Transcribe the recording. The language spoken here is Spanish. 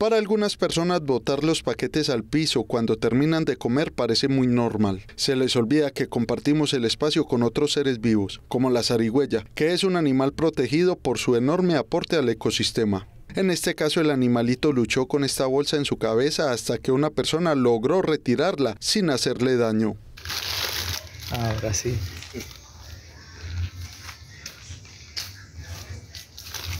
Para algunas personas botar los paquetes al piso cuando terminan de comer parece muy normal. Se les olvida que compartimos el espacio con otros seres vivos, como la zarigüeya, que es un animal protegido por su enorme aporte al ecosistema. En este caso el animalito luchó con esta bolsa en su cabeza hasta que una persona logró retirarla sin hacerle daño. Ahora sí.